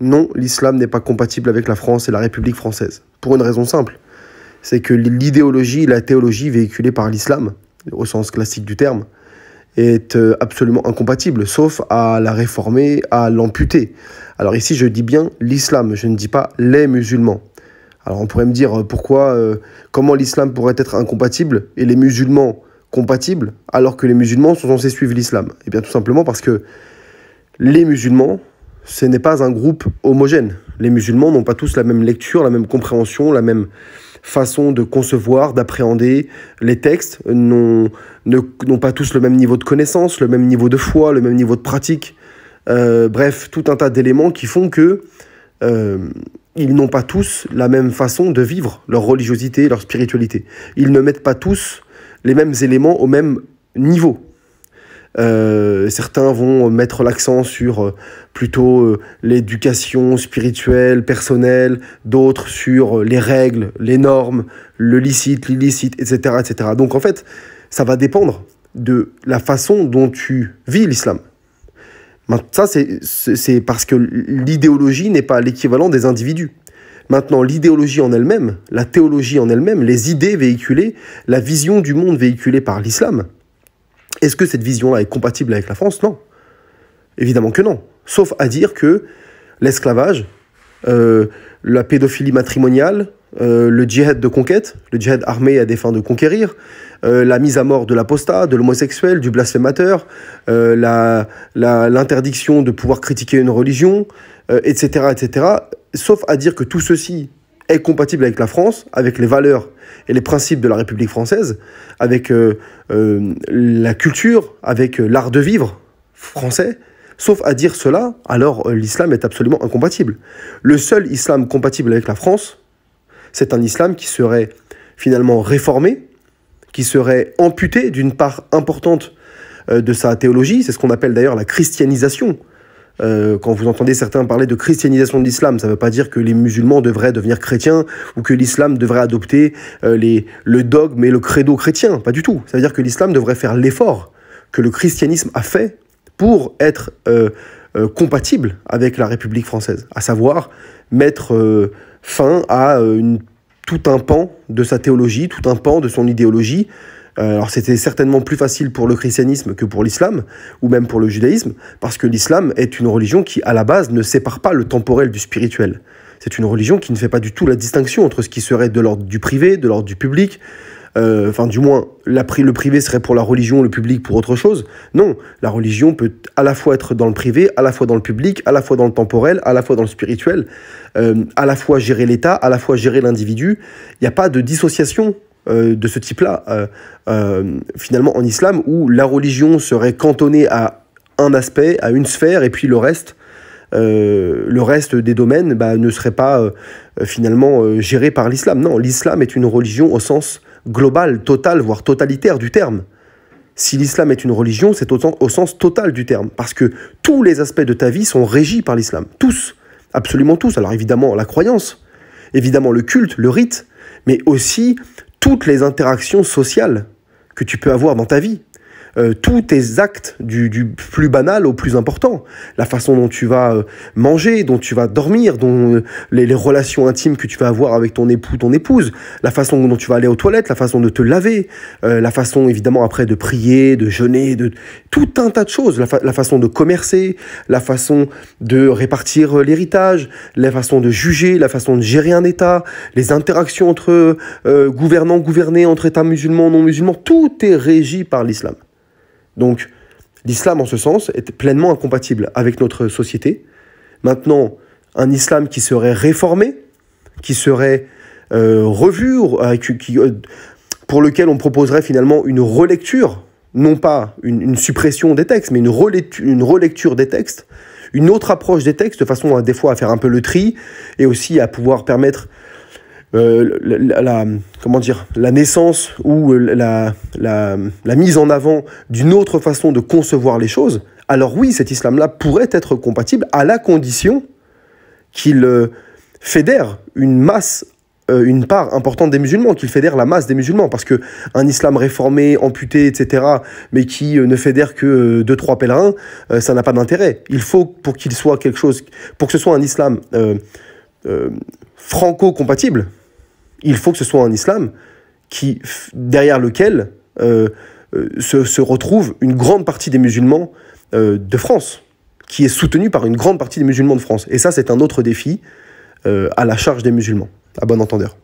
non, l'islam n'est pas compatible avec la France et la République française. Pour une raison simple, c'est que l'idéologie, la théologie véhiculée par l'islam, au sens classique du terme, est euh, absolument incompatible, sauf à la réformer, à l'amputer. Alors ici, je dis bien l'islam, je ne dis pas les musulmans. Alors on pourrait me dire euh, pourquoi, euh, comment l'islam pourrait être incompatible et les musulmans compatibles alors que les musulmans sont censés suivre l'islam Eh bien tout simplement parce que les musulmans ce n'est pas un groupe homogène. Les musulmans n'ont pas tous la même lecture, la même compréhension, la même façon de concevoir, d'appréhender les textes, n'ont pas tous le même niveau de connaissance, le même niveau de foi, le même niveau de pratique. Euh, bref, tout un tas d'éléments qui font que euh, ils n'ont pas tous la même façon de vivre leur religiosité, leur spiritualité. Ils ne mettent pas tous les mêmes éléments au même niveau. Euh, certains vont euh, mettre l'accent sur euh, plutôt l'éducation spirituelle, personnelle, d'autres sur les règles, les normes, le licite, l'illicite, etc., etc. Donc en fait, ça va dépendre de la façon dont tu vis l'islam. Ça, c'est parce que l'idéologie n'est pas l'équivalent des individus. Maintenant, l'idéologie en elle-même, la théologie en elle-même, les idées véhiculées, la vision du monde véhiculée par l'islam, est-ce que cette vision-là est compatible avec la France Non. Évidemment que non. Sauf à dire que l'esclavage, euh, la pédophilie matrimoniale, euh, le djihad de conquête, le djihad armé à des fins de conquérir, euh, la mise à mort de l'apostat, de l'homosexuel, du blasphémateur, l'interdiction la, de pouvoir critiquer une religion, etc., etc. Sauf à dire que tout ceci est compatible avec la France, avec les valeurs et les principes de la République française, avec euh, euh, la culture, avec euh, l'art de vivre français. Sauf à dire cela, alors l'islam est absolument incompatible. Le seul islam compatible avec la France, c'est un islam qui serait finalement réformé, qui serait amputé d'une part importante de sa théologie, c'est ce qu'on appelle d'ailleurs la christianisation, euh, quand vous entendez certains parler de christianisation de l'islam, ça ne veut pas dire que les musulmans devraient devenir chrétiens ou que l'islam devrait adopter euh, le dogme et le credo chrétien. Pas du tout. Ça veut dire que l'islam devrait faire l'effort que le christianisme a fait pour être euh, compatible avec la République française, à savoir mettre fin à tout un pan de sa théologie, tout un pan de son idéologie, euh, alors c'était certainement plus facile pour le christianisme que pour l'islam, ou même pour le judaïsme, parce que l'islam est une religion qui, à la base, ne sépare pas le temporel du spirituel. C'est une religion qui ne fait pas du tout la distinction entre ce qui serait de l'ordre du privé, de l'ordre du public, euh, enfin du moins le privé serait pour la religion, le public pour autre chose. Non, la religion peut à la fois être dans le privé, à la fois dans le public, à la fois dans le temporel, à la fois dans le spirituel, euh, à la fois gérer l'État, à la fois gérer l'individu. Il n'y a pas de dissociation euh, de ce type-là, euh, euh, finalement en islam, où la religion serait cantonnée à un aspect, à une sphère, et puis le reste, le reste des domaines bah, ne serait pas finalement géré par l'islam. Non, l'islam est une religion au sens global, total, voire totalitaire du terme. Si l'islam est une religion, c'est au sens total du terme, parce que tous les aspects de ta vie sont régis par l'islam, tous, absolument tous. Alors évidemment, la croyance, évidemment le culte, le rite, mais aussi toutes les interactions sociales que tu peux avoir dans ta vie. Euh, tous tes actes, du, plus banal au plus important. La façon dont tu vas euh, manger, dont tu vas dormir, dont euh, les, relations intimes que tu vas avoir avec ton époux, ton épouse, la façon dont tu vas aller aux toilettes, la façon de te laver, la façon évidemment après de prier, de jeûner, de tout un tas de choses, la, façon de commercer, la façon de répartir l'héritage, la façon de juger, la façon de gérer un État, les interactions entre gouvernants, gouvernés, entre États musulmans, non musulmans, tout est régi par l'islam. Donc l'islam en ce sens est pleinement incompatible avec notre société. Maintenant, un islam qui serait réformé, qui serait euh, revu, euh, euh, pour lequel on proposerait finalement une relecture, non pas une, suppression des textes, mais une relecture, une relecture des textes, une autre approche des textes, de façon à, des fois à faire un peu le tri, et aussi à pouvoir permettre euh, la, comment dire, la naissance ou euh, la, mise en avant d'une autre façon de concevoir les choses, alors oui, cet islam-là pourrait être compatible à la condition qu'il euh, fédère une masse une part importante des musulmans, qu'il fédère la masse des musulmans, parce que un islam réformé, amputé, etc., mais qui ne fédère que deux trois pèlerins, ça n'a pas d'intérêt. Il faut pour qu'il soit quelque chose, pour que ce soit un islam franco-compatible, il faut que ce soit un islam qui, derrière lequel euh, euh, se, retrouve une grande partie des musulmans euh, de France, qui est soutenu par une grande partie des musulmans de France. Et ça, c'est un autre défi à la charge des musulmans, à bon entendeur.